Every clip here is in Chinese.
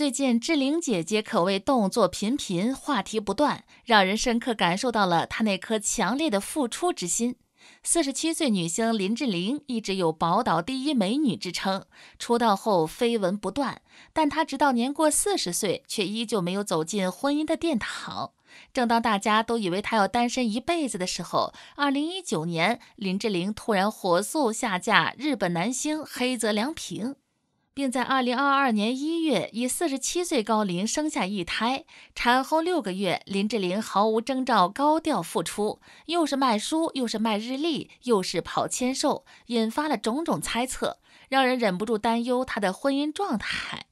最近，志玲姐姐可谓动作频频，话题不断，让人深刻感受到了她那颗强烈的付出之心。四十七岁女星林志玲一直有“宝岛第一美女”之称，出道后绯闻不断，但她直到年过四十岁，却依旧没有走进婚姻的殿堂。正当大家都以为她要单身一辈子的时候，二零一九年，林志玲突然火速下嫁日本男星黑泽良平。并在二零二二年一月以四十七岁高龄生下一胎，产后六个月，林志玲毫无征兆高调复出，又是卖书，又是卖日历，又是跑签售，引发了种种猜测，让人忍不住担忧她的婚姻状态。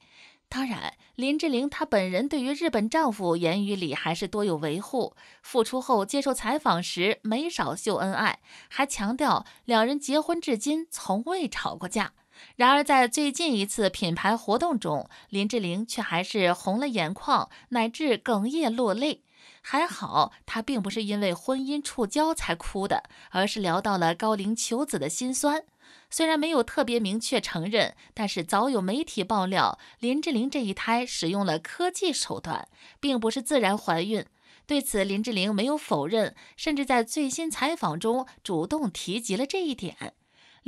当然，林志玲她本人对于日本丈夫言语里还是多有维护，复出后接受采访时没少秀恩爱，还强调两人结婚至今从未吵过架。然而，在最近一次品牌活动中，林志玲却还是红了眼眶，乃至哽咽落泪。还好，她并不是因为婚姻触礁才哭的，而是聊到了高龄求子的心酸。虽然没有特别明确承认，但是早有媒体爆料，林志玲这一胎使用了科技手段，并不是自然怀孕。对此，林志玲没有否认，甚至在最新采访中主动提及了这一点。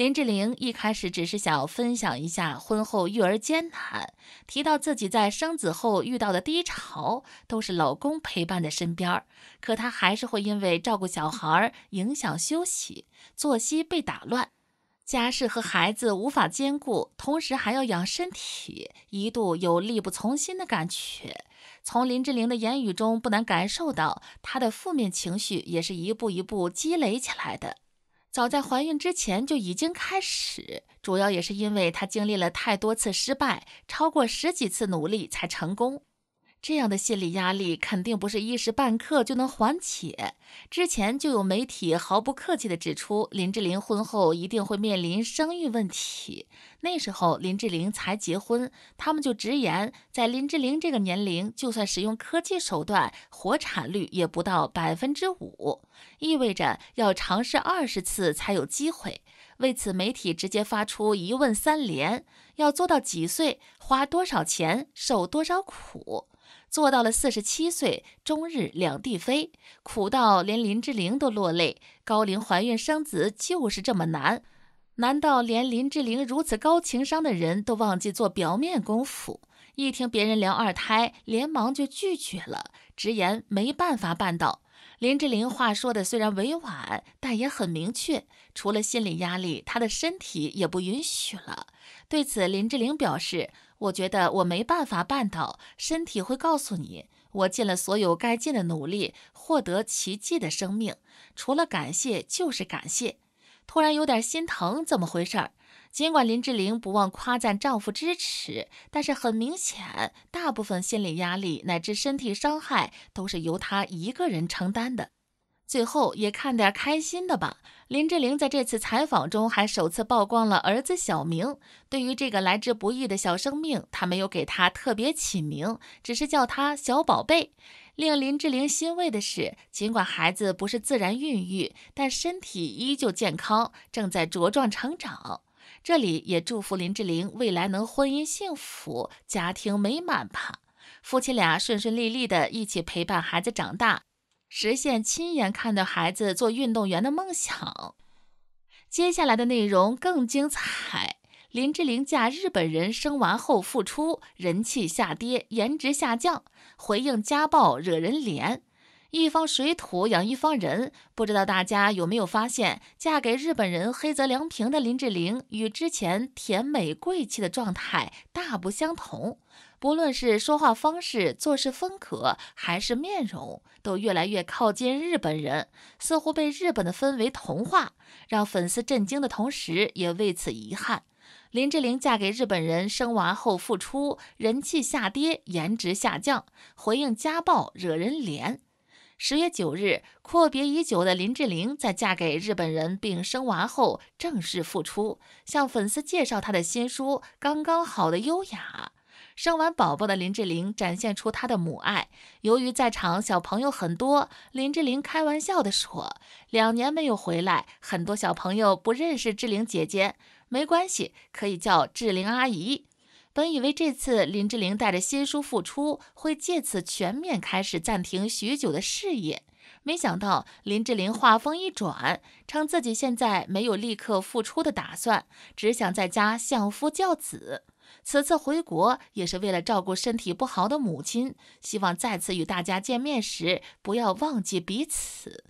林志玲一开始只是想分享一下婚后育儿艰难，提到自己在生子后遇到的低潮，都是老公陪伴在身边，可她还是会因为照顾小孩影响休息，作息被打乱，家事和孩子无法兼顾，同时还要养身体，一度有力不从心的感觉。从林志玲的言语中不难感受到，她的负面情绪也是一步一步积累起来的。早在怀孕之前就已经开始，主要也是因为她经历了太多次失败，超过十几次努力才成功。这样的心理压力肯定不是一时半刻就能缓解。之前就有媒体毫不客气地指出，林志玲婚后一定会面临生育问题。那时候林志玲才结婚，他们就直言，在林志玲这个年龄，就算使用科技手段，活产率也不到百分之五，意味着要尝试二十次才有机会。为此，媒体直接发出一问三连：要做到几岁，花多少钱，受多少苦？做到了四十七岁，终日两地飞，苦到连林志玲都落泪。高龄怀孕生子就是这么难，难道连林志玲如此高情商的人都忘记做表面功夫？一听别人聊二胎，连忙就拒绝了，直言没办法办到。林志玲话说的虽然委婉，但也很明确，除了心理压力，她的身体也不允许了。对此，林志玲表示：“我觉得我没办法办到，身体会告诉你。我尽了所有该尽的努力，获得奇迹的生命，除了感谢就是感谢。”突然有点心疼，怎么回事？尽管林志玲不忘夸赞丈夫支持，但是很明显，大部分心理压力乃至身体伤害都是由她一个人承担的。最后也看点开心的吧。林志玲在这次采访中还首次曝光了儿子小明。对于这个来之不易的小生命，她没有给他特别起名，只是叫他小宝贝。令林志玲欣慰的是，尽管孩子不是自然孕育，但身体依旧健康，正在茁壮成长。这里也祝福林志玲未来能婚姻幸福，家庭美满吧。夫妻俩顺顺利利的一起陪伴孩子长大，实现亲眼看到孩子做运动员的梦想。接下来的内容更精彩。林志玲嫁日本人生娃后复出，人气下跌，颜值下降，回应家暴惹人怜。一方水土养一方人，不知道大家有没有发现，嫁给日本人黑泽良平的林志玲，与之前甜美贵气的状态大不相同。不论是说话方式、做事风格，还是面容，都越来越靠近日本人，似乎被日本的氛围同化，让粉丝震惊的同时，也为此遗憾。林志玲嫁给日本人，生娃后复出，人气下跌，颜值下降，回应家暴惹人怜。十月九日，阔别已久的林志玲在嫁给日本人并生娃后正式复出，向粉丝介绍她的新书《刚刚好的优雅》。生完宝宝的林志玲展现出她的母爱。由于在场小朋友很多，林志玲开玩笑地说：“两年没有回来，很多小朋友不认识志玲姐姐，没关系，可以叫志玲阿姨。”本以为这次林志玲带着新书复出，会借此全面开始暂停许久的事业，没想到林志玲话锋一转，称自己现在没有立刻复出的打算，只想在家相夫教子。此次回国也是为了照顾身体不好的母亲，希望再次与大家见面时不要忘记彼此。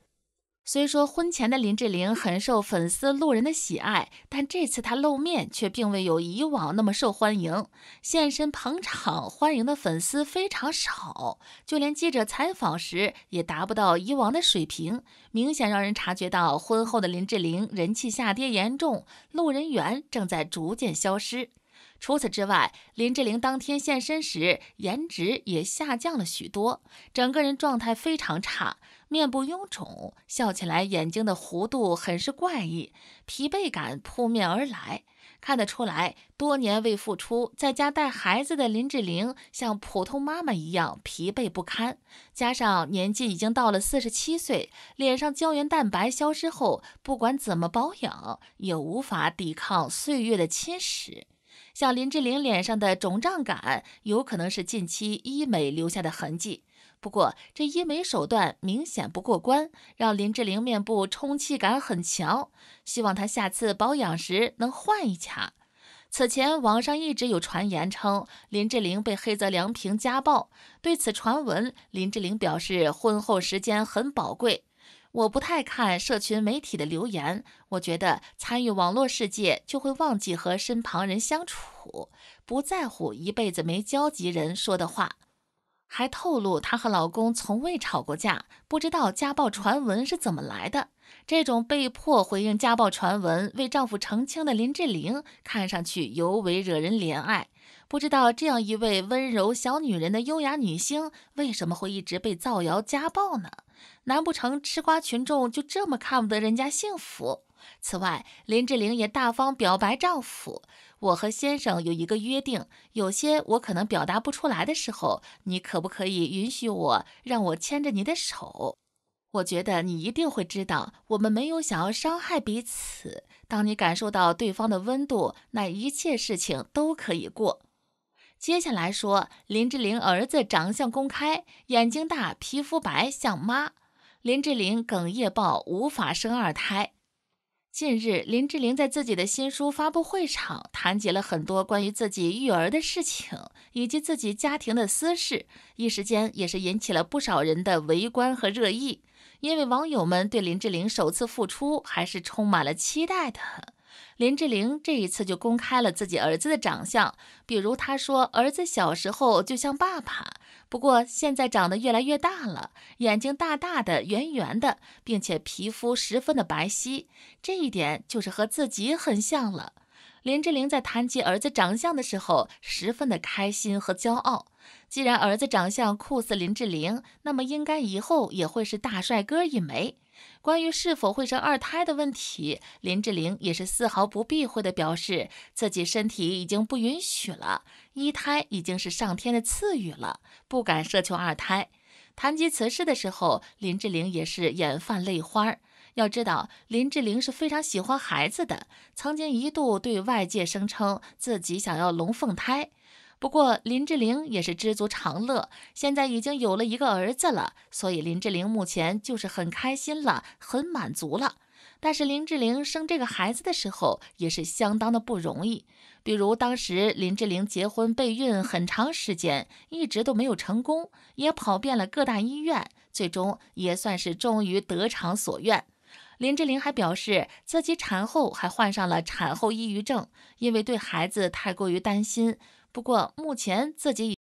虽说婚前的林志玲很受粉丝路人的喜爱，但这次她露面却并未有以往那么受欢迎。现身捧场欢迎的粉丝非常少，就连记者采访时也达不到以往的水平，明显让人察觉到婚后的林志玲人气下跌严重，路人缘正在逐渐消失。除此之外，林志玲当天现身时颜值也下降了许多，整个人状态非常差。面部臃肿，笑起来眼睛的弧度很是怪异，疲惫感扑面而来，看得出来多年未复出，在家带孩子的林志玲像普通妈妈一样疲惫不堪，加上年纪已经到了四十七岁，脸上胶原蛋白消失后，不管怎么保养也无法抵抗岁月的侵蚀，像林志玲脸上的肿胀感，有可能是近期医美留下的痕迹。不过，这医美手段明显不过关，让林志玲面部充气感很强。希望她下次保养时能换一卡。此前网上一直有传言称林志玲被黑泽良平家暴，对此传闻，林志玲表示：“婚后时间很宝贵，我不太看社群媒体的留言，我觉得参与网络世界就会忘记和身旁人相处，不在乎一辈子没交集人说的话。”还透露她和老公从未吵过架，不知道家暴传闻是怎么来的。这种被迫回应家暴传闻、为丈夫澄清的林志玲，看上去尤为惹人怜爱。不知道这样一位温柔小女人的优雅女星，为什么会一直被造谣家暴呢？难不成吃瓜群众就这么看不得人家幸福？此外，林志玲也大方表白丈夫。我和先生有一个约定，有些我可能表达不出来的时候，你可不可以允许我让我牵着你的手？我觉得你一定会知道，我们没有想要伤害彼此。当你感受到对方的温度，那一切事情都可以过。接下来说，林志玲儿子长相公开，眼睛大，皮肤白，像妈。林志玲哽咽爆，无法生二胎。近日，林志玲在自己的新书发布会场，谈及了很多关于自己育儿的事情，以及自己家庭的私事，一时间也是引起了不少人的围观和热议。因为网友们对林志玲首次复出还是充满了期待的。林志玲这一次就公开了自己儿子的长相，比如她说，儿子小时候就像爸爸。不过现在长得越来越大了，眼睛大大的、圆圆的，并且皮肤十分的白皙，这一点就是和自己很像了。林志玲在谈及儿子长相的时候，十分的开心和骄傲。既然儿子长相酷似林志玲，那么应该以后也会是大帅哥一枚。关于是否会生二胎的问题，林志玲也是丝毫不避讳地表示，自己身体已经不允许了，一胎已经是上天的赐予了，不敢奢求二胎。谈及此事的时候，林志玲也是眼泛泪花儿。要知道，林志玲是非常喜欢孩子的，曾经一度对外界声称自己想要龙凤胎。不过林志玲也是知足常乐，现在已经有了一个儿子了，所以林志玲目前就是很开心了，很满足了。但是林志玲生这个孩子的时候也是相当的不容易，比如当时林志玲结婚备孕很长时间，一直都没有成功，也跑遍了各大医院，最终也算是终于得偿所愿。林志玲还表示自己产后还患上了产后抑郁症，因为对孩子太过于担心。不过，目前自己已。